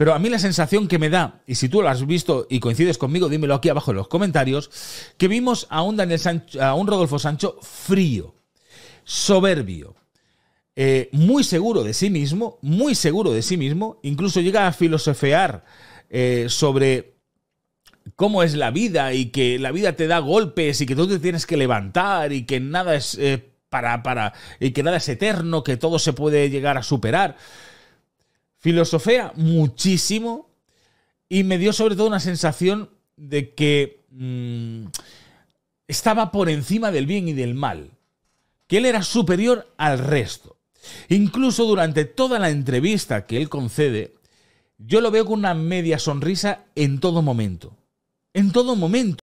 Pero a mí la sensación que me da, y si tú lo has visto y coincides conmigo, dímelo aquí abajo en los comentarios, que vimos a un, a un Rodolfo Sancho frío, soberbio, eh, muy seguro de sí mismo, muy seguro de sí mismo, incluso llega a filosofear eh, sobre cómo es la vida y que la vida te da golpes y que tú te tienes que levantar y que nada es eh, para, para, y que nada es eterno, que todo se puede llegar a superar filosofía muchísimo y me dio sobre todo una sensación de que mm, estaba por encima del bien y del mal, que él era superior al resto. Incluso durante toda la entrevista que él concede, yo lo veo con una media sonrisa en todo momento. En todo momento.